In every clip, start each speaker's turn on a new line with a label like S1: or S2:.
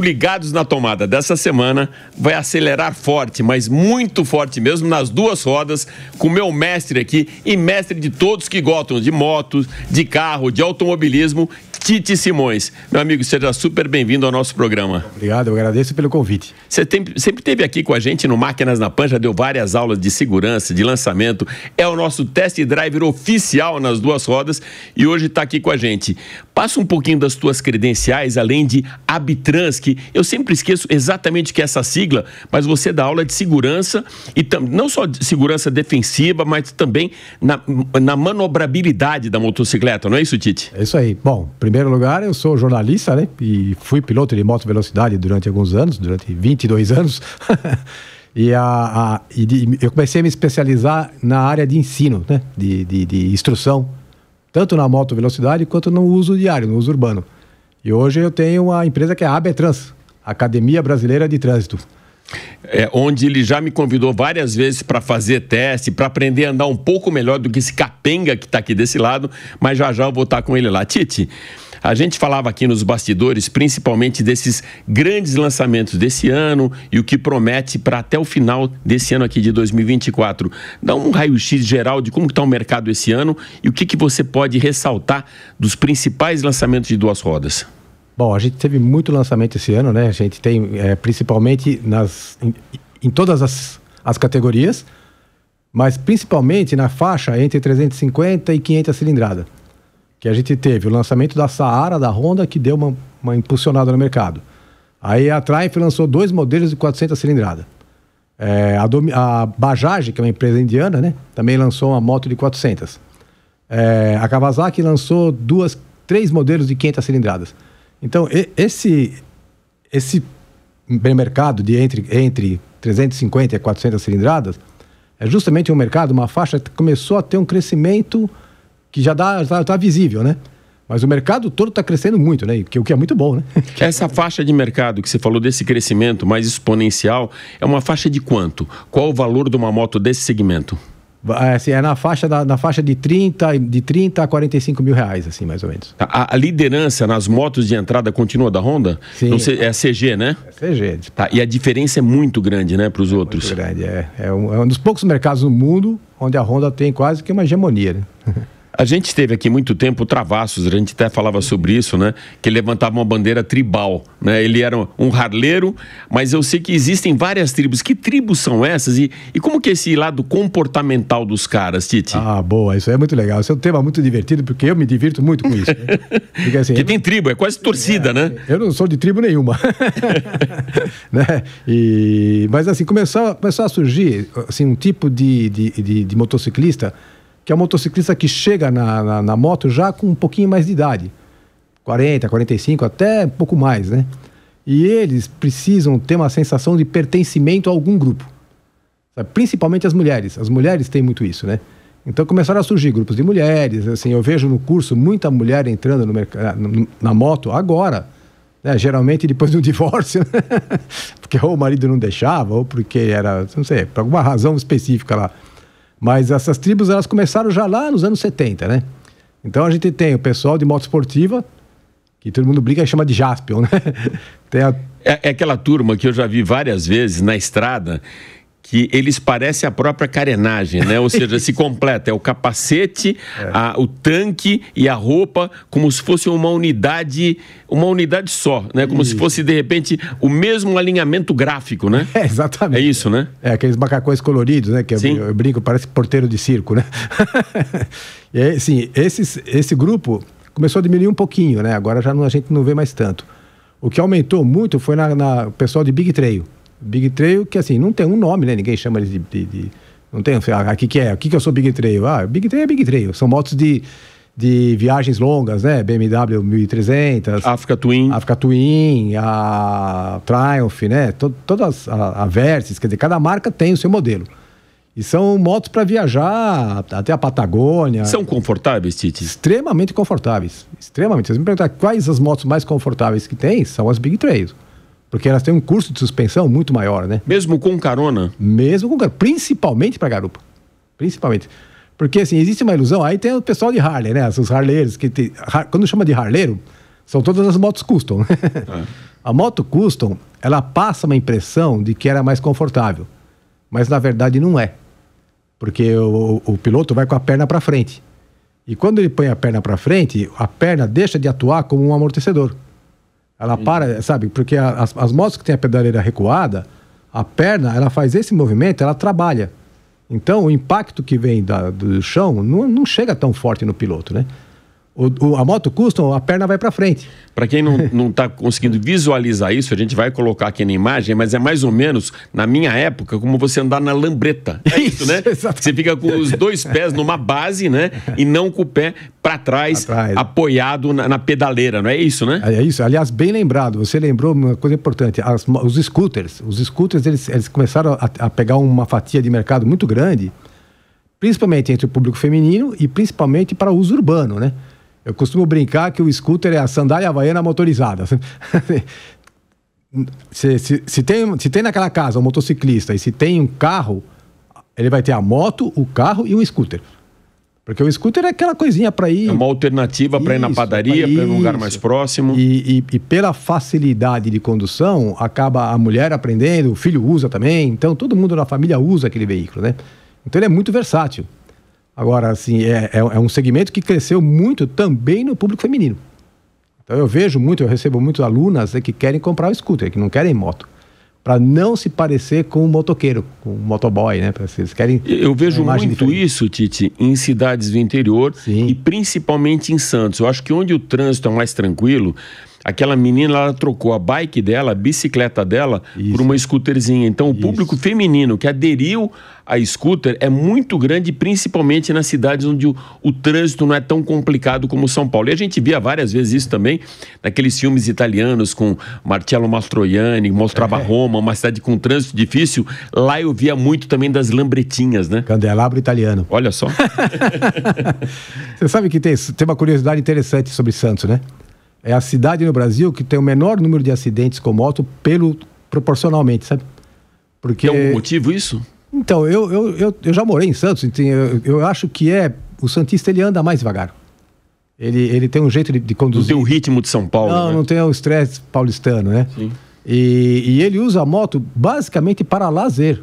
S1: Ligados na Tomada dessa semana, vai acelerar forte, mas muito forte mesmo, nas duas rodas, com o meu mestre aqui e mestre de todos que gostam de motos, de carro, de automobilismo, Tite Simões. Meu amigo, seja super bem-vindo ao nosso programa.
S2: Obrigado, eu agradeço pelo convite. Você tem,
S1: sempre esteve aqui com a gente no Máquinas na Panja, deu várias aulas de segurança, de lançamento. É o nosso test driver oficial nas duas rodas e hoje está aqui com a gente. Passa um pouquinho das tuas credenciais, além de Abitrans, que eu sempre esqueço exatamente o que é essa sigla, mas você dá aula de segurança e tam, não só de segurança defensiva, mas também na, na manobrabilidade da motocicleta, não é isso, Tite?
S2: É isso aí. Bom, primeiro primeiro lugar, eu sou jornalista, né? E fui piloto de moto velocidade durante alguns anos, durante 22 anos. e, a, a e de, eu comecei a me especializar na área de ensino, né? De, de, de instrução, tanto na moto velocidade quanto no uso diário, no uso urbano. E hoje eu tenho uma empresa que é a ABETRANS, Academia Brasileira de Trânsito.
S1: É, onde ele já me convidou várias vezes para fazer teste, para aprender a andar um pouco melhor do que esse capenga que está aqui desse lado, mas já já eu vou estar tá com ele lá. Tite, a gente falava aqui nos bastidores principalmente desses grandes lançamentos desse ano e o que promete para até o final desse ano aqui de 2024. Dá um raio-x geral de como está o mercado esse ano e o que, que você pode ressaltar dos principais lançamentos de duas rodas.
S2: Bom, a gente teve muito lançamento esse ano, né? A gente tem, é, principalmente nas, em, em todas as, as categorias, mas principalmente na faixa entre 350 e 500 cilindrada que a gente teve o lançamento da Saara da Honda, que deu uma, uma impulsionada no mercado. Aí a Triumph lançou dois modelos de 400 cilindrada. É, a, a Bajaj, que é uma empresa indiana, né, também lançou uma moto de 400. É, a Kawasaki lançou duas, três modelos de 500 cilindradas. Então, e, esse, esse mercado de entre, entre 350 e 400 cilindradas é justamente um mercado, uma faixa que começou a ter um crescimento que já dá, está tá visível, né? Mas o mercado todo está crescendo muito, né? O que é muito bom, né?
S1: Essa faixa de mercado que você falou desse crescimento mais exponencial é uma faixa de quanto? Qual o valor de uma moto desse segmento?
S2: É, assim, é na faixa, da, na faixa de, 30, de 30 a 45 mil reais, assim, mais ou menos.
S1: A, a liderança nas motos de entrada continua da Honda? Sim. Sei, é a CG, né? É a CG. Tá, e a diferença é
S2: muito grande, né, para os é outros? Muito grande, é. É um, é um dos poucos mercados no mundo onde a Honda tem quase que uma hegemonia, né?
S1: A gente teve aqui muito tempo Travassos, a gente até falava sobre isso, né? Que levantava uma bandeira tribal, né? Ele era um harleiro, mas eu sei que existem várias tribos. Que tribos são essas e, e como que é esse lado comportamental dos caras, Titi?
S2: Ah, boa, isso é muito legal. Isso é um tema muito divertido, porque eu me divirto muito com isso. Né? Porque, assim, que tem
S1: tribo, é quase torcida, é, né?
S2: Eu não sou de tribo nenhuma. né? e... Mas assim, começou, começou a surgir assim, um tipo de, de, de, de motociclista que é o motociclista que chega na, na, na moto já com um pouquinho mais de idade. 40, 45, até um pouco mais, né? E eles precisam ter uma sensação de pertencimento a algum grupo. Sabe? Principalmente as mulheres. As mulheres têm muito isso, né? Então começaram a surgir grupos de mulheres. Assim, eu vejo no curso muita mulher entrando no na, na moto agora. Né? Geralmente depois do divórcio, né? porque ou o marido não deixava, ou porque era, não sei, por alguma razão específica lá. Mas essas tribos elas começaram já lá nos anos 70, né? Então a gente tem o pessoal de moto esportiva, que todo mundo briga e chama de Jaspion, né? A...
S1: É, é aquela turma que eu já vi várias vezes na estrada que eles parecem a própria carenagem, né? Ou seja, se completa. É o capacete, é. A, o tanque e a roupa como se fosse uma unidade, uma unidade só, né? Como isso. se fosse, de repente, o mesmo alinhamento gráfico, né? É, exatamente. É isso, né?
S2: É, aqueles macacões coloridos, né? Que eu, eu, brinco, parece porteiro de circo, né? E sim, esses, esse grupo começou a diminuir um pouquinho, né? Agora já não, a gente não vê mais tanto. O que aumentou muito foi na, na pessoal de Big Trail. Big Trail, que assim, não tem um nome, né? Ninguém chama eles de, de, de. não tem, ah, que, que é? O que, que eu sou Big Trail? Ah, Big Trail é Big Trail. São motos de, de viagens longas, né? BMW 1300. Africa Twin. Africa Twin, a Triumph, né? Tod todas a, a Versys, quer dizer, cada marca tem o seu modelo. E são motos para viajar até a Patagônia. São confortáveis, Titi? Extremamente confortáveis. Extremamente. Se me perguntar quais as motos mais confortáveis que tem, são as Big Trails porque elas têm um curso de suspensão muito maior, né? Mesmo com carona? Mesmo com carona, principalmente para garupa. Principalmente. Porque, assim, existe uma ilusão. Aí tem o pessoal de Harley, né? Os harleiros, que quando chama de harleiro, são todas as motos custom. É. A moto custom, ela passa uma impressão de que era mais confortável. Mas, na verdade, não é. Porque o, o piloto vai com a perna para frente. E quando ele põe a perna para frente, a perna deixa de atuar como um amortecedor. Ela para, sabe? Porque as, as motos que tem a pedaleira recuada, a perna, ela faz esse movimento, ela trabalha. Então, o impacto que vem da, do chão não, não chega tão forte no piloto, né? o, o, a moto custom, a perna vai para frente.
S1: Para quem não está conseguindo visualizar isso, a gente vai colocar aqui na imagem, mas é mais ou menos, na minha época, como você andar na lambreta. É isso, né? você fica com os dois pés numa base, né? E não com o pé para trás, apoiado na, na, pedaleira, não é
S2: isso, né? É, é isso. Aliás, bem lembrado, você lembrou uma coisa importante: as, os scooters. Os scooters, eles, eles começaram a, a pegar uma fatia de mercado muito grande, principalmente entre o público feminino e principalmente para uso urbano, né? Eu costumo brincar que o scooter é a sandália havaiana motorizada. se, se, se, tem, se tem naquela casa um motociclista e se tem um carro, ele vai ter a moto, o carro e um scooter. Porque o scooter é aquela coisinha para ir.
S1: É uma alternativa para ir na padaria, para ir num lugar mais
S2: próximo. E, e, e, pela facilidade de condução, acaba a mulher aprendendo, o filho usa também. Então todo mundo na família usa aquele veículo, né? Então ele é muito versátil. Agora, assim, é, é, é um segmento que cresceu muito também no público feminino. Então eu vejo muito, eu recebo muitos alunas né, que querem comprar o scooter, que não querem moto para não se parecer com um motoqueiro, com um motoboy, né? Pra vocês querem. Eu vejo muito
S1: diferente. isso, Titi, em cidades do interior Sim. e principalmente em Santos. Eu acho que onde o trânsito é mais tranquilo, Aquela menina, ela trocou a bike dela, a bicicleta dela, Isso. por uma scooterzinha. Então, o público feminino que aderiu à scooter é muito grande, principalmente nas cidades onde o, o trânsito não é tão complicado como São Paulo. E a gente via várias vezes isso também naqueles filmes italianos com Marcello Mastroianni, mostrava é. Roma, uma cidade com trânsito difícil. Lá eu via muito também das lambretinhas, né? Candelabro italiano. Olha só.
S2: Você sabe que tem, tem uma curiosidade interessante sobre Santos, né? é a cidade no Brasil que tem o menor número de acidentes com moto pelo proporcionalmente, sabe?
S1: Porque tem algum motivo isso?
S2: Então eu, eu, eu, eu já morei em Santos, então eu, eu, acho que é o santista ele anda mais devagar. Ele, ele tem um jeito de, de conduzir.
S1: Não tem o ritmo de São Paulo. Não, né? não
S2: tem o estresse paulistano, né? Sim. E, e ele usa a moto basicamente para lazer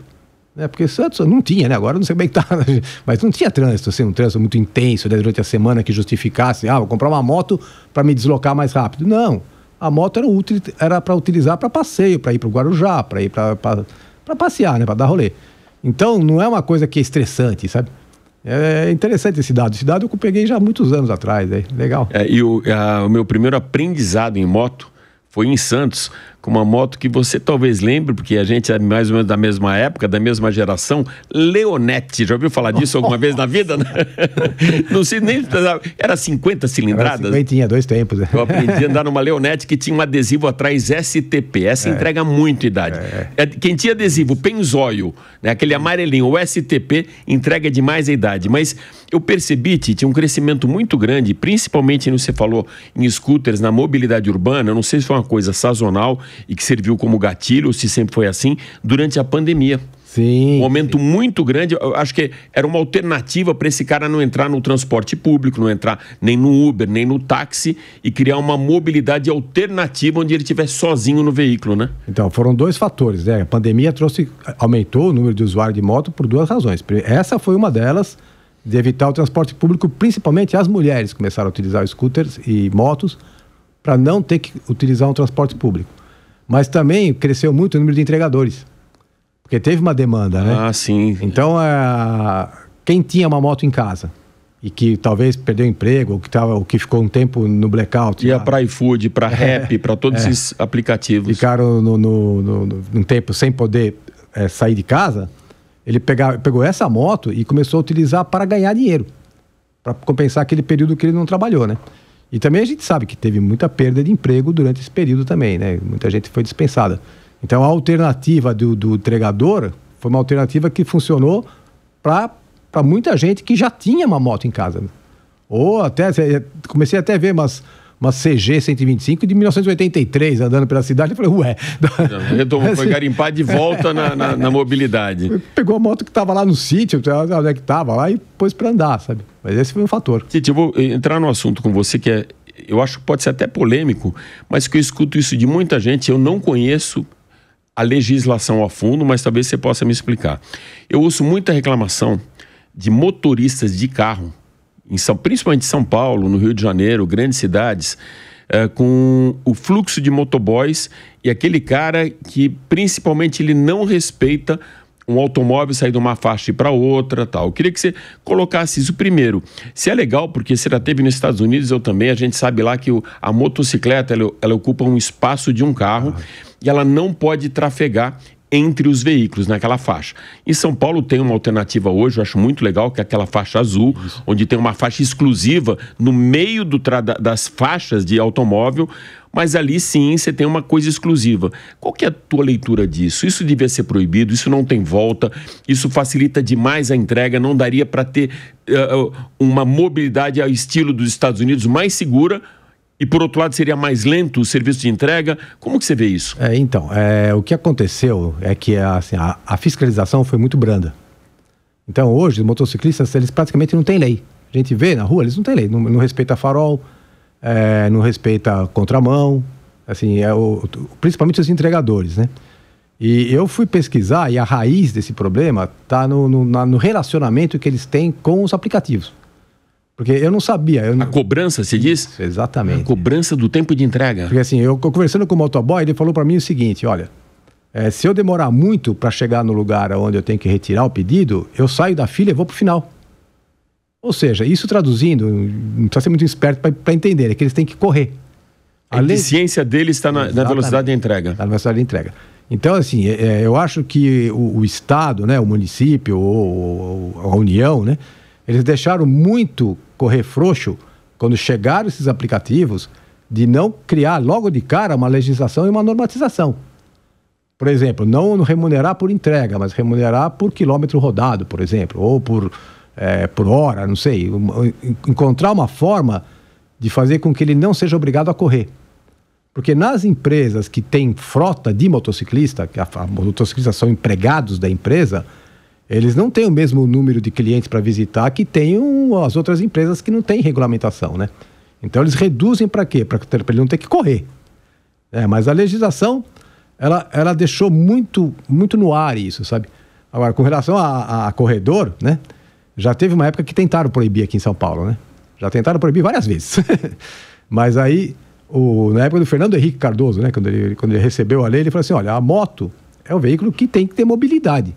S2: né? Porque Santos não tinha, né? Agora não sei bem, é que tá, mas não tinha trânsito, assim, um trânsito muito intenso né? durante a semana que justificasse, ah, vou comprar uma moto para me deslocar mais rápido. Não, a moto era útil, era para utilizar para passeio, para ir para o Guarujá, para ir para passear, né? Para dar rolê. Então não é uma coisa que é estressante, sabe? É interessante esse dado. Esse dado eu peguei já há muitos anos atrás, é legal. É,
S1: e o, a, o meu primeiro aprendizado em moto foi em Santos, com uma moto que você talvez lembre, porque a gente é mais ou menos da mesma época, da mesma geração, Leonette Já ouviu falar disso alguma vez na vida? Né? Não sei nem. Tá- era 50 cilindradas.
S2: Era tinha dois tempos. Né? Eu aprendi a
S1: andar numa Leonette que tinha um adesivo atrás STP. Essa é. entrega muito idade. É, é. é. Quem tinha adesivo Penzóio, né, aquele amarelinho, o STP, entrega demais a idade. Mas eu percebi, Tite, um crescimento muito grande, principalmente, no, você falou, em scooters, na mobilidade urbana. Eu não sei se foi uma coisa sazonal e que serviu como gatilho, se sempre foi assim, durante a pandemia. Sim, um aumento sim. muito grande. Eu acho que era uma alternativa para esse cara não entrar no transporte público, não entrar nem no Uber, nem no táxi e criar uma mobilidade alternativa onde ele estiver sozinho no veículo, né?
S2: Então, foram dois fatores, né? A pandemia trouxe, aumentou o número de usuários de moto por duas razões. Essa foi uma delas, de evitar o transporte público, principalmente as mulheres começaram a utilizar scooters e motos para não ter que utilizar um transporte público. Mas também cresceu muito o número de entregadores. Porque teve uma demanda, né? Ah, sim. Então, é, quem tinha uma moto em casa e que talvez perdeu emprego, ou que, tava, ou que ficou um tempo no blackout. Ia tá? para iFood,
S1: para Rap, é, para todos é. esses aplicativos.
S2: Ficaram no, no, no, no, um tempo sem poder é, sair de casa. Ele pegar, pegou essa moto e começou a utilizar para ganhar dinheiro, para compensar aquele período que ele não trabalhou, né? E também a gente sabe que teve muita perda de emprego durante esse período também, né? Muita gente foi dispensada. Então a alternativa do, do entregador foi uma alternativa que funcionou para muita gente que já tinha uma moto em casa. Ou até, comecei até a ver mas uma CG 125 de 1983 andando pela cidade. Eu falei, ué.
S1: retomou, foi assim, garimpar de volta na, na, na
S2: mobilidade. Pegou a moto que estava lá no sítio, onde é que estava né, lá, e pôs para andar, sabe?
S1: Mas esse foi um fator. Titi, eu vou entrar no assunto com você que é,
S2: eu acho que pode ser até polêmico,
S1: mas que eu escuto isso de muita gente, eu não conheço a legislação a fundo, mas talvez você possa me explicar. Eu ouço muita reclamação de motoristas de carro em São, principalmente em São Paulo, no Rio de Janeiro, grandes cidades, é, com o fluxo de motoboys e aquele cara que principalmente ele não respeita um automóvel sair de uma faixa e para outra, tal. Eu queria que você colocasse isso primeiro. Se é legal, porque você já teve nos Estados Unidos, eu também, a gente sabe lá que o, a motocicleta, ela, ela, ocupa um espaço de um carro ah. e ela não pode trafegar entre os veículos naquela faixa. Em São Paulo tem uma alternativa hoje, eu acho muito legal, que é aquela faixa azul, Isso. onde tem uma faixa exclusiva no meio do das faixas de automóvel, mas ali sim você tem uma coisa exclusiva. Qual que é a tua leitura disso? Isso devia ser proibido, isso não tem volta, isso facilita demais a entrega, não daria para ter uh, uma mobilidade ao estilo dos Estados Unidos mais segura, e por outro lado seria mais lento o serviço de entrega. Como que você vê isso?
S2: É, então, é, o que aconteceu é que assim, a, a, fiscalização foi muito branda. Então hoje os motociclistas eles praticamente não têm lei. A gente vê na rua eles não têm lei, não, não respeita farol, é, não respeita contramão, assim é o, principalmente os entregadores, né? E eu fui pesquisar e a raiz desse problema está no, no, no relacionamento que eles têm com os aplicativos. Porque eu não sabia. Eu... A cobrança, se diz? Exatamente. A cobrança do tempo de entrega. Porque assim, eu conversando com o motoboy, ele falou para mim o seguinte: olha, é, se eu demorar muito para chegar no lugar onde eu tenho que retirar o pedido, eu saio da fila e vou para o final. Ou seja, isso traduzindo, não hum, precisa ser muito esperto para entender, é que eles têm que correr.
S1: A, a eficiência lei... dele está na, na velocidade de entrega. Na
S2: velocidade de entrega. Então, assim, é, eu acho que o, o, Estado, né, o município ou, ou a União, né, eles deixaram muito correr frouxo quando chegaram esses aplicativos de não criar logo de cara uma legislação e uma normatização. Por exemplo, não remunerar por entrega, mas remunerar por quilômetro rodado, por exemplo, ou por, é, por hora, não sei. Encontrar uma forma de fazer com que ele não seja obrigado a correr. Porque nas empresas que têm frota de motociclista, que a, a motociclistas são empregados da empresa, eles não têm o mesmo número de clientes para visitar que tem as outras empresas que não têm regulamentação, né? Então eles reduzem para quê? Para ele não ter que correr. É, mas a legislação, ela, ela deixou muito, muito no ar isso, sabe? Agora, com relação a, a corredor, né? Já teve uma época que tentaram proibir aqui em São Paulo, né? Já tentaram proibir várias vezes. mas aí, o, na época do Fernando Henrique Cardoso, né? Quando ele, quando ele recebeu a lei, ele falou assim: olha, a moto é um veículo que tem que ter mobilidade.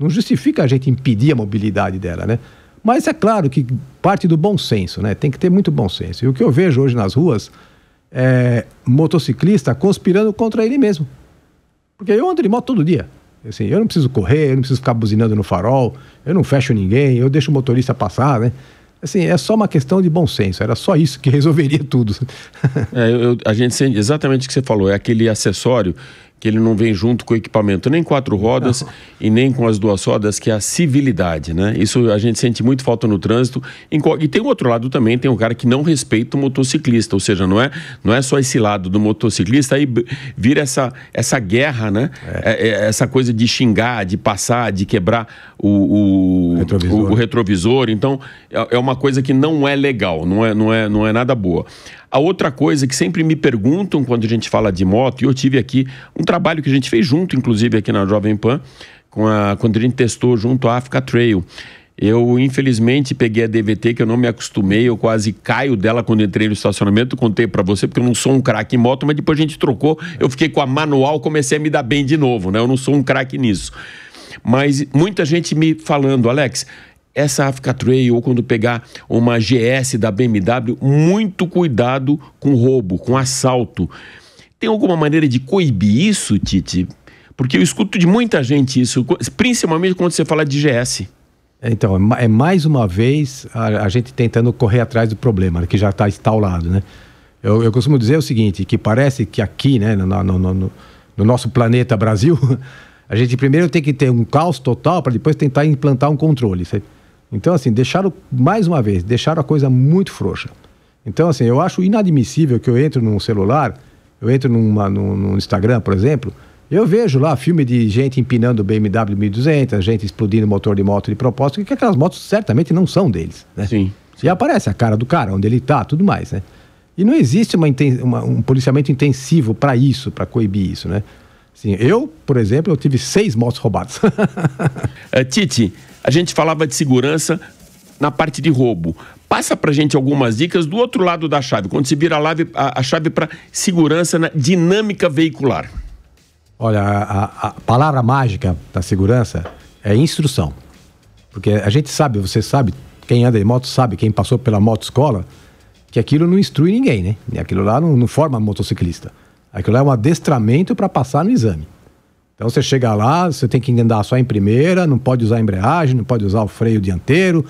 S2: Não justifica a gente impedir a mobilidade dela, né? Mas é claro que parte do bom senso, né? Tem que ter muito bom senso. E o que eu vejo hoje nas ruas é motociclista conspirando contra ele mesmo. Porque eu ando de moto todo dia. Assim, eu não preciso correr, eu não preciso ficar buzinando no farol, eu não fecho ninguém, eu deixo o motorista passar, né? Assim, é só uma questão de bom senso, era só isso que resolveria tudo.
S1: é, eu, a gente sente exatamente o que você falou, é aquele acessório que ele não vem junto com o equipamento, nem quatro rodas e nem com as duas rodas, que é a civilidade, né? Isso a gente sente muito falta no trânsito. E tem o outro lado também, tem um cara que não respeita o motociclista, ou seja, não é, não é só esse lado do motociclista, aí vira essa, essa guerra, né? É. é. É, essa coisa de xingar, de passar, de quebrar o, o, retrovisor. o, o retrovisor. Então, é, é uma coisa que não é legal, não é, não é, não é nada boa. A outra coisa que sempre me perguntam quando a gente fala de moto, e eu tive aqui um trabalho que a gente fez junto, inclusive aqui na Jovem Pan, com a, quando a gente testou junto à Africa Trail. Eu, infelizmente, peguei a DVT que eu não me acostumei, eu quase caio dela quando entrei no estacionamento. Contei para você, porque eu não sou um craque em moto, mas depois a gente trocou. Eu fiquei com a manual, comecei a me dar bem de novo, né? Eu não sou um craque nisso. Mas muita gente me falando, Alex, essa Africa Trail ou quando pegar uma GS da BMW, muito cuidado com roubo, com assalto. Tem alguma maneira de coibir isso, Titi? Porque eu escuto de muita gente isso, principalmente quando você fala de GS.
S2: Então, é, é mais uma vez a, a gente tentando correr atrás do problema né, que já está instaurado, né? Eu, eu, costumo dizer o seguinte, que parece que aqui, né, no, no, no, no nosso planeta Brasil, a gente primeiro tem que ter um caos total para depois tentar implantar um controle, certo? Então, assim, deixaram, mais uma vez, deixaram a coisa muito frouxa. Então, assim, eu acho inadmissível que eu entre num celular, eu entro numa, num, num Instagram, por exemplo, eu vejo lá filme de gente empinando BMW 1200, gente explodindo motor de moto de propósito, é que aquelas motos certamente não são deles, né? Sim. E aparece a cara do cara, onde ele está, tudo mais, né? E não existe uma, uma, um policiamento intensivo para isso, para coibir isso, né? Sim, eu, por exemplo, eu tive seis motos roubadas.
S1: é, Titi, a gente falava de segurança na parte de roubo. Passa pra gente algumas dicas do outro lado da chave, quando se vira a, a chave para segurança na dinâmica veicular.
S2: Olha, a, a palavra mágica da segurança é instrução. Porque a gente sabe, você sabe, quem anda de moto sabe, quem passou pela moto escola, que aquilo não instrui ninguém, né? Aquilo lá não, não forma motociclista. Aquilo é um adestramento para passar no exame. Então você chega lá, você tem que andar só em primeira, não pode usar a embreagem, não pode usar o freio dianteiro,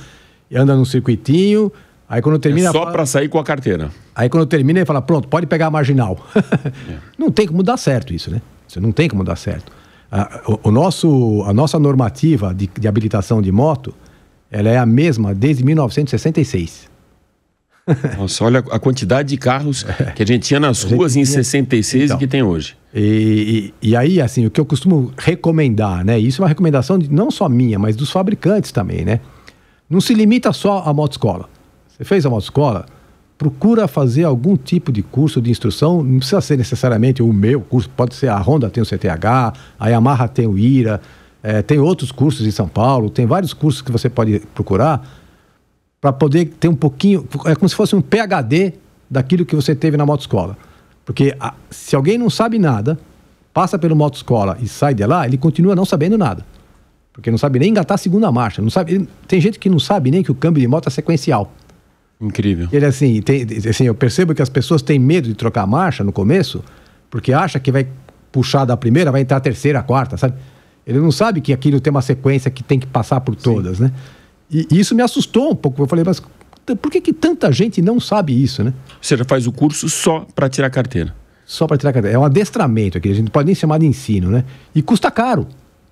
S2: anda num circuitinho. Aí quando termina. É só para
S1: sair com a carteira.
S2: Aí quando termina, ele fala: pronto, pode pegar a marginal. é. Não tem como dar certo isso, né? Isso não tem como dar certo. A, o, o nosso, a nossa normativa de, de habilitação de moto ela é a mesma desde 1966.
S1: Nossa, olha a quantidade de carros é. que a gente tinha nas ruas em 66 então, e que tem hoje.
S2: E, e, e, aí, assim, o que eu costumo recomendar, né? Isso é uma recomendação de, não só minha, mas dos fabricantes também, né? Não se limita só à motoescola. Você fez a motoescola, procura fazer algum tipo de curso de instrução, não precisa ser necessariamente o meu curso, pode ser a Honda tem o CTH, a Yamaha tem o IRA, é, eh, tem outros cursos em São Paulo, tem vários cursos que você pode procurar para poder ter um pouquinho. É como se fosse um PhD daquilo que você teve na motoescola. Porque a, se alguém não sabe nada, passa pelo motoescola e sai de lá, ele continua não sabendo nada. Porque não sabe nem engatar a segunda marcha. Não sabe, tem gente que não sabe nem que o câmbio de moto é sequencial. Incrível. Ele assim, tem, assim, eu percebo que as pessoas têm medo de trocar marcha no começo, porque acha que vai puxar da primeira, vai entrar a terceira, a quarta, sabe? Ele não sabe que aquilo tem uma sequência que tem que passar por todas, Sim. né? E, isso me assustou um pouco. Eu falei, mas por que, que tanta gente não sabe isso, né? Você já
S1: faz o curso só para tirar carteira?
S2: Só para tirar carteira. É um adestramento aqui, a gente não pode nem chamar de ensino, né? E custa caro,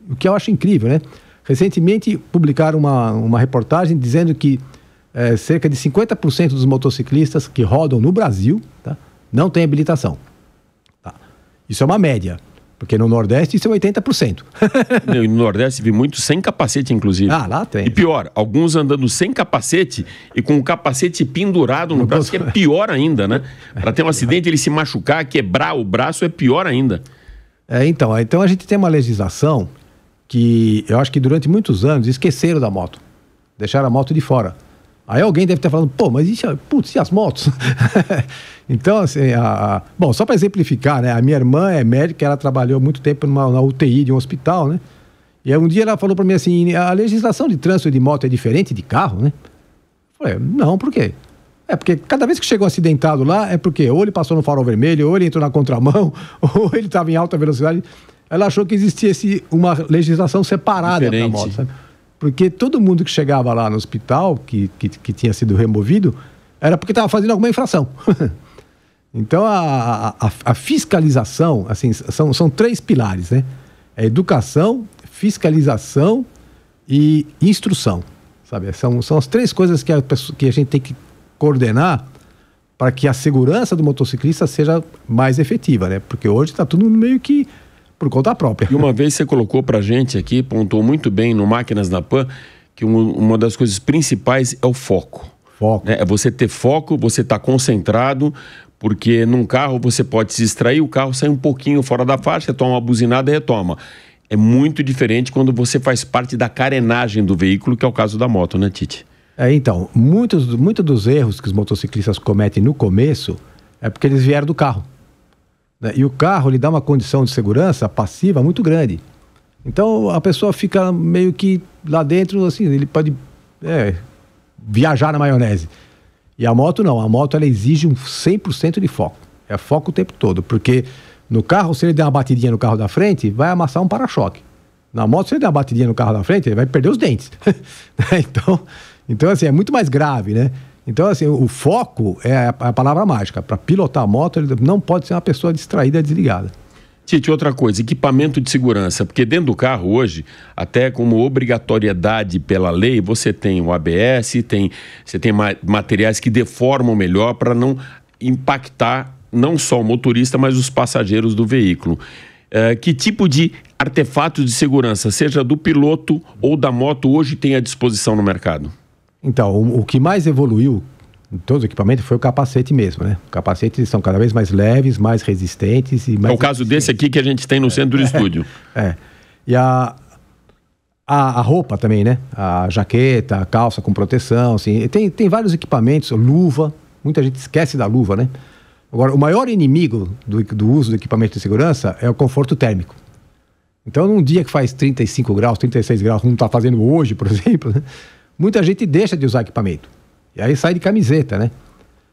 S2: o que eu acho incrível, né? Recentemente publicaram uma, uma reportagem dizendo que é, cerca de 50% dos motociclistas que rodam no Brasil tá, não têm habilitação. Tá? Isso é uma média. Porque no Nordeste isso é 80%.
S1: no Nordeste vi muito sem capacete, inclusive. Ah, lá tem. E pior, alguns andando sem capacete e com o capacete pendurado no, no braço, bolso. que é pior ainda, né? Para ter um acidente, ele se machucar, quebrar o braço é pior ainda.
S2: É, então, é, então a gente tem uma legislação que eu acho que durante muitos anos esqueceram da moto. Deixaram a moto de fora. Aí alguém deve estar falando, pô, mas isso, putz, e as motos? então, assim, a, a... bom, só para exemplificar, né? A minha irmã é médica, ela trabalhou muito tempo numa, na UTI de um hospital, né? E um dia ela falou para mim assim, a legislação de trânsito de moto é diferente de carro, né? Eu falei, não, por quê? É porque cada vez que chegou acidentado lá, é porque ou ele passou no farol vermelho, ou ele entrou na contramão, ou ele estava em alta velocidade. Ela achou que existia esse, uma legislação separada para moto, sabe? Porque todo mundo que chegava lá no hospital, que, que, que tinha sido removido, era porque estava fazendo alguma infração. então, a, a, a, fiscalização, assim, são, são três pilares, né? É educação, fiscalização e instrução, sabe? São, são as três coisas que a, que a gente tem que coordenar para que a segurança do motociclista seja mais efetiva, né? Porque hoje está tudo meio que por conta própria. E uma vez você colocou para gente
S1: aqui, pontuou muito bem no Máquinas na Pan, que uma das coisas principais é o foco. Foco. Né? É você ter foco, você estar tá concentrado, porque num carro você pode se distrair, o carro sai um pouquinho fora da faixa, toma uma buzinada e retoma. É muito diferente quando você faz parte da carenagem do veículo, que é o caso da moto, né, Tite?
S2: É, então, muitos, muitos dos erros que os motociclistas cometem no começo é porque eles vieram do carro. Né? E o carro lhe dá uma condição de segurança passiva muito grande. Então a pessoa fica meio que lá dentro, assim, ele pode é, viajar na maionese. E a moto não, a moto ela exige um 100% de foco. É foco o tempo todo, porque no carro, se ele der uma batidinha no carro da frente, vai amassar um para-choque. Na moto, se ele der uma batidinha no carro da frente, ele vai perder os dentes. então, então, assim, é muito mais grave, né? Então, assim, o foco é a, palavra mágica. Para pilotar a moto, ele não pode ser uma pessoa distraída, desligada.
S1: Tite, outra coisa, equipamento de segurança, porque dentro do carro hoje, até como obrigatoriedade pela lei, você tem o ABS, tem, você tem materiais que deformam melhor para não impactar não só o motorista, mas os passageiros do veículo. É, que tipo de artefatos de segurança, seja do piloto ou da moto, hoje tem à disposição no mercado?
S2: Então, o, o que mais evoluiu em todos os equipamentos foi o capacete mesmo, né? Capacetes são cada vez mais leves, mais resistentes e mais. É o
S1: caso desse aqui que a gente tem no é, centro do é, estúdio.
S2: É. é. E a, a, a, roupa também, né? A jaqueta, a calça com proteção, assim. Tem, tem vários equipamentos, luva. Muita gente esquece da luva, né? Agora, o maior inimigo do, do uso do equipamento de segurança é o conforto térmico. Então, num dia que faz 35 graus, 36 graus, como está fazendo hoje, por exemplo, né? muita gente deixa de usar equipamento. E aí sai de camiseta, né?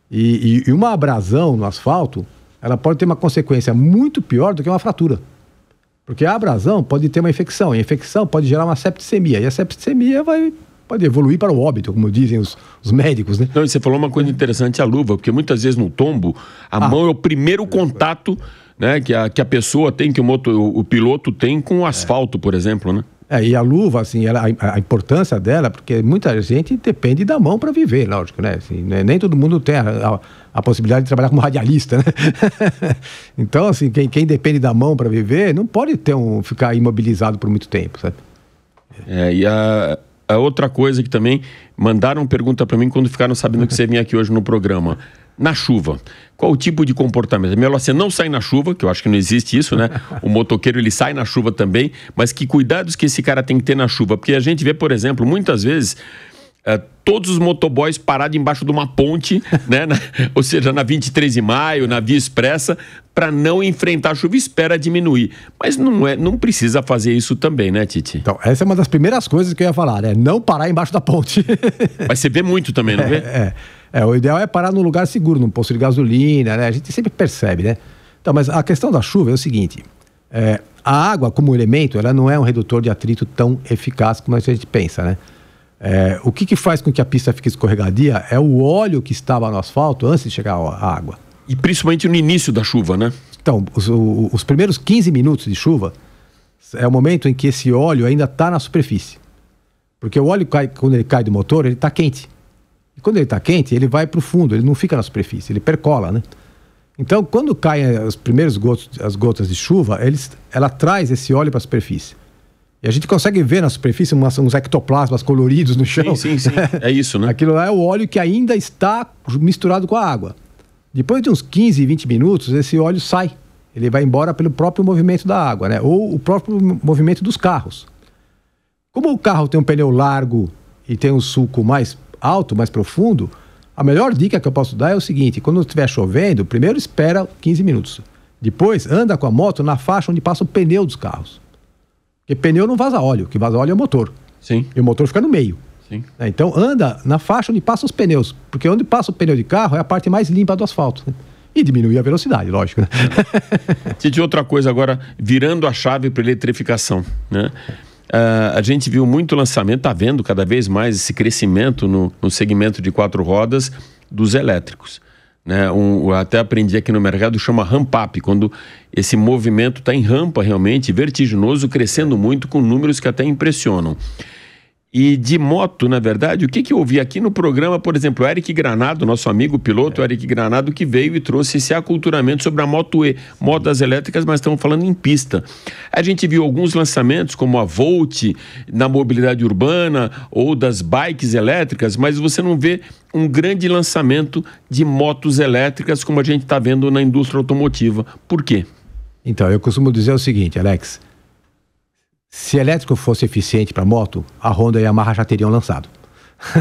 S2: E, e, e uma abrasão no asfalto, ela pode ter uma consequência muito pior do que uma fratura. Porque a abrasão pode ter uma infecção, e a infecção pode gerar uma septicemia, e a septicemia vai, pode evoluir para o óbito, como dizem os, os
S1: médicos, né? Não, você falou uma coisa interessante, a luva, porque muitas vezes no tombo, a ah. mão é o primeiro contato né, que, a, que a pessoa tem, que o, moto, o, o piloto tem com o asfalto, é. por exemplo, né?
S2: É, e a luva, assim, ela, a, a, importância dela, porque muita gente depende da mão para viver, lógico, né? Assim, né? Nem todo mundo tem a, a, a, possibilidade de trabalhar como radialista, né? então, assim, quem, quem depende da mão para viver não pode ter um, ficar imobilizado por muito tempo, sabe?
S1: É, e a, a outra coisa que também mandaram pergunta para mim quando ficaram sabendo que você vinha aqui hoje no programa na chuva. Qual o tipo de comportamento? É melhor você não sair na chuva, que eu acho que não existe isso, né? O motoqueiro ele sai na chuva também, mas que cuidados que esse cara tem que ter na chuva? Porque a gente vê, por exemplo, muitas vezes é, todos os motoboys parados embaixo de uma ponte, né? Na, ou seja, na 23 de maio, na Via Expressa, para não enfrentar a chuva, espera diminuir. Mas não, é, não precisa fazer isso também, né, Titi?
S2: Então, essa é uma das primeiras coisas que eu ia falar, né? Não parar embaixo da ponte.
S1: Mas você vê muito também, não vê? É. é.
S2: É, o ideal é parar num lugar seguro, num posto de gasolina, né? A gente sempre percebe, né? Então, mas a questão da chuva é o seguinte: é, a água, como elemento, ela não é um redutor de atrito tão eficaz como a gente pensa, né? É, o que, que faz com que a pista fique escorregadia é o óleo que estava no asfalto antes de chegar à água. E principalmente no início da chuva, né? Então, os, o, os primeiros 15 minutos de chuva é o momento em que esse óleo ainda está na superfície. Porque o óleo, cai, quando ele cai do motor, ele está quente quando ele está quente, ele vai para o fundo, ele não fica na superfície, ele percola, né? Então, quando caem os primeiros gotos, as gotas de chuva, eles, ela traz esse óleo para a superfície. E a gente consegue ver na superfície umas, uns ectoplasmas coloridos no chão. Sim, sim, sim. É isso, né? Aquilo lá é o óleo que ainda está misturado com a água. Depois de uns 15, 20 minutos, esse óleo sai. Ele vai embora pelo próprio movimento da água, né? Ou o próprio movimento dos carros. Como o carro tem um pneu largo e tem um sulco mais alto, mais profundo, a melhor dica que eu posso dar é o seguinte: quando estiver chovendo, primeiro espera 15 minutos. Depois, anda com a moto na faixa onde passa o pneu dos carros. Porque pneu não vaza óleo, o que vaza óleo é o motor. Sim. E o motor fica no meio. Sim. É, então, anda na faixa onde passa os pneus. Porque onde passa o pneu de carro é a parte mais limpa do asfalto. E diminuir a velocidade, lógico. Né?
S1: de outra coisa agora, virando a chave para eletrificação. Né? Uh, a gente viu muito lançamento, está vendo cada vez mais esse crescimento no, no segmento de quatro rodas dos elétricos. Né? Um, até aprendi aqui no mercado, chama ramp-up, quando esse movimento está em rampa realmente, vertiginoso, crescendo muito, com números que até impressionam e de moto, na verdade, o que, que eu ouvi aqui no programa, por exemplo, Eric Granado, nosso amigo piloto é. Eric Granado, que veio e trouxe esse aculturamento sobre a moto E, modas elétricas, mas estamos falando em pista. A gente viu alguns lançamentos, como a Volt na mobilidade urbana ou das bikes elétricas, mas você não vê um grande lançamento de motos elétricas como a gente está vendo na indústria automotiva.
S2: Por quê? Então, eu costumo dizer o seguinte, Alex. Se elétrico fosse eficiente para moto, a Honda e a Yamaha já teriam lançado.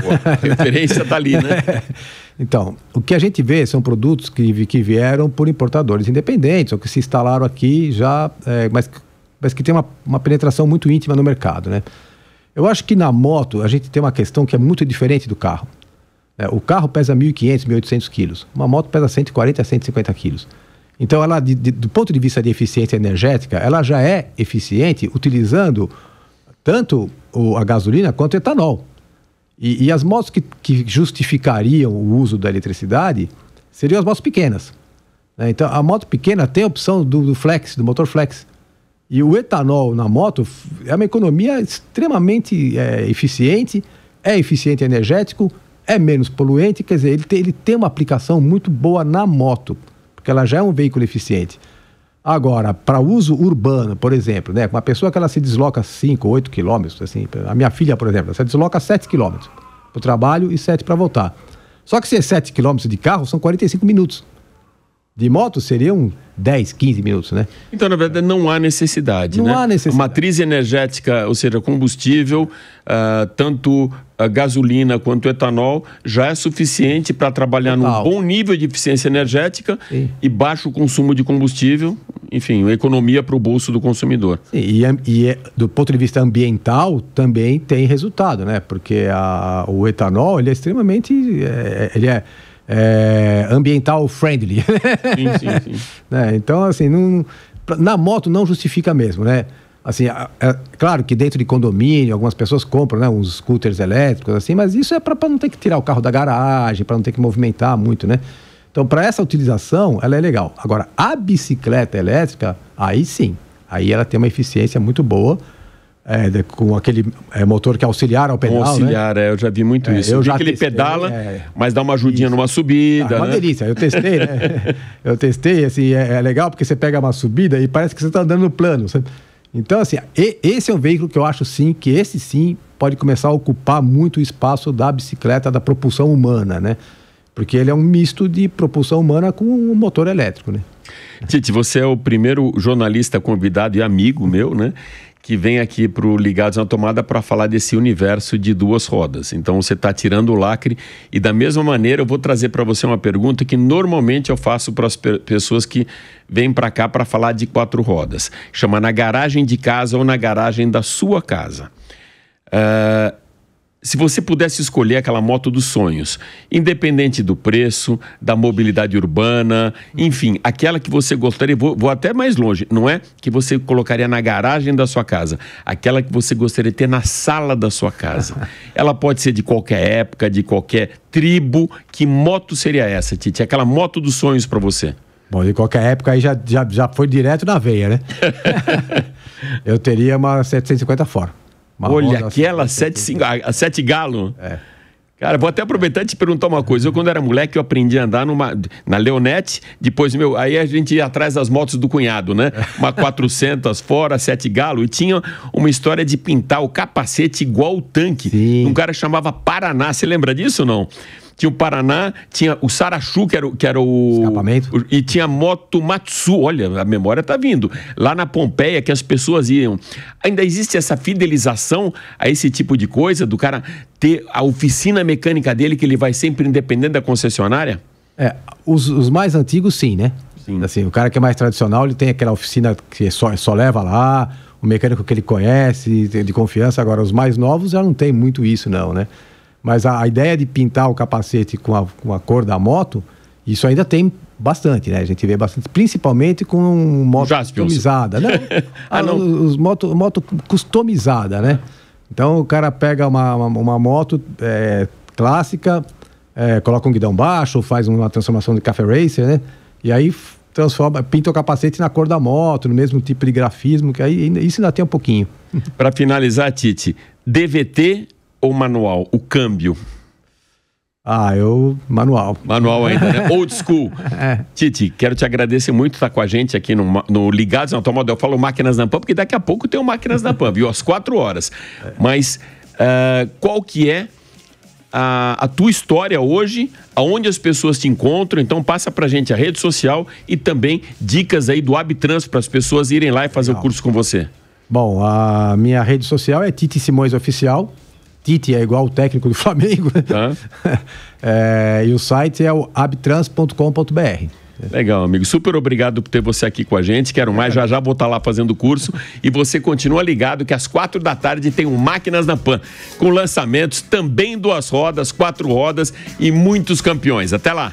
S2: Boa, a referência está ali, né? então, o que a gente vê são produtos que, que vieram por importadores independentes, ou que se instalaram aqui já, é, mas, mas que tem uma, uma penetração muito íntima no mercado, né? Eu acho que na moto a gente tem uma questão que é muito diferente do carro. É, o carro pesa 1.500, 1.800 quilos. Uma moto pesa 140 a 150 quilos. Então, ela, de, de, do ponto de vista de eficiência energética, ela já é eficiente utilizando tanto o, a gasolina quanto o etanol. E, e as motos que, que, justificariam o uso da eletricidade seriam as motos pequenas. Né? Então, a moto pequena tem a opção do, do flex, do motor flex. E o etanol na moto é uma economia extremamente é, eficiente, é eficiente energético, é menos poluente, quer dizer, ele tem, ele tem uma aplicação muito boa na moto porque ela já é um veículo eficiente. Agora, para uso urbano, por exemplo, né? Uma pessoa que ela se desloca 5, 8 quilômetros, assim, a minha filha, por exemplo, ela se desloca 7 quilômetros para o trabalho e 7 para voltar. Só que se é 7 quilômetros de carro, são 45 minutos. De moto seriam 10, 15 minutos, né?
S1: Então, na verdade, não há necessidade. Não né? há necessidade. A matriz energética, ou seja, combustível, uh, tanto a gasolina quanto o etanol já é suficiente para trabalhar Total. num bom nível de eficiência energética Sim. e baixo consumo de
S2: combustível, enfim, economia para o bolso do consumidor. Sim, e, é, e é, do ponto de vista ambiental também tem resultado, né? Porque a, o etanol ele é extremamente, é, ele é é, ambiental friendly. Sim, sim, sim. né? Então, assim, não, na moto não justifica mesmo, né? assim, é, é, claro que dentro de condomínio, algumas pessoas compram, né, uns scooters elétricos, assim, mas isso é para não ter que tirar o carro da garagem, para não ter que movimentar muito, né? Então, para essa utilização, ela é legal. Agora, a bicicleta elétrica, aí sim, aí ela tem uma eficiência muito boa. É, de, com aquele é, motor que é auxiliar ao pedal. Né? Auxiliar, né? é,
S1: eu já vi muito é, isso. Eu, já que ele testei, pedala, é. mas dá uma ajudinha isso. numa subida. Ah, uma né? delícia, eu testei, né?
S2: eu testei, assim, é, é, legal porque você pega uma subida e parece que você está andando no plano. Você... Então, assim, esse é um veículo que eu acho sim, que esse sim pode começar a ocupar muito o espaço da bicicleta, da propulsão humana, né? Porque ele é um misto de propulsão humana com um motor elétrico, né? Tite,
S1: você é o primeiro jornalista convidado e amigo meu, né? que vem aqui para o Ligados na Tomada para falar desse universo de duas rodas. Então você está tirando o lacre e da mesma maneira eu vou trazer para você uma pergunta que normalmente eu faço para as pe pessoas que vêm para cá para falar de quatro rodas. Chama na garagem de casa ou na garagem da sua casa. Uh, se você pudesse escolher aquela moto dos sonhos, independente do preço, da mobilidade urbana, enfim, aquela que você gostaria, vou, vou, até mais longe, não é que você colocaria na garagem da sua casa, aquela que você gostaria de ter na sala da sua casa. Ela pode ser de qualquer época, de qualquer tribo. Que moto seria essa, Titi? Aquela moto dos sonhos para você?
S2: Bom, de qualquer época aí já, já, já foi direto na veia, né? Eu teria uma 750 fora. Olha,
S1: assim, aquela sete, a galo. É. Cara, vou até aproveitar e te perguntar uma coisa. Eu, quando era moleque, eu aprendi a andar numa, na Leonete, depois, meu, aí a gente ia atrás das motos do cunhado, né? Uma 400 fora, sete galo, e tinha uma história de pintar o capacete igual o tanque. Sim. Um cara chamava Paraná, você lembra disso ou não? tinha o Paraná, tinha o Sarachu, que era, o, que era o. Escapamento. O, e tinha Moto Matsu. Olha, a memória tá vindo. Lá na Pompeia, que as pessoas iam. Ainda existe essa fidelização a esse tipo de coisa, do cara ter a oficina mecânica dele, que ele vai sempre independente da concessionária?
S2: É, os, os mais antigos, sim, né? Sim. Assim, o cara que é mais tradicional, ele tem aquela oficina que é só, só leva lá, o mecânico que ele conhece, de confiança. Agora, os mais novos já não tem muito isso, não, né? Mas a, a ideia de pintar o capacete com a, com a cor da moto, isso ainda tem bastante, né? A gente vê bastante, principalmente com moto Jaspions. customizada, né? Ah, ah, não. Os moto, moto customizada, né? Então o cara pega uma, uma, uma moto é, clássica, é, coloca um guidão baixo, faz uma transformação de café racer, né? E aí transforma, pinta o capacete na cor da moto, no mesmo tipo de grafismo, que aí isso ainda tem um pouquinho.
S1: Para finalizar, Tite, DVT ou manual? O câmbio.
S2: Ah, eu. Manual.
S1: Manual ainda, né? Old school. é. Titi, quero te agradecer muito estar com a gente aqui no, no Ligados na Automóvel. Eu falo Máquinas na Pan, porque daqui a pouco tem o Máquinas na Pan, viu? Às quatro horas. É. Mas uh, qual que é a, a, tua história hoje, aonde as pessoas te encontram? Então passa pra gente a rede social e também dicas aí do Abtrans para as pessoas irem lá e fazer o curso com você.
S2: Bom, a minha rede social é Titi Simões Oficial Tite é igual o técnico do Flamengo. É, e o site é o abtrans.com.br.
S1: Legal, amigo. Super obrigado por ter você aqui com a gente. Quero mais, já já vou estar tá lá fazendo o curso. E você continua ligado que às quatro da tarde tem um Máquinas na Pan, com lançamentos também duas rodas, quatro rodas e muitos campeões. Até lá!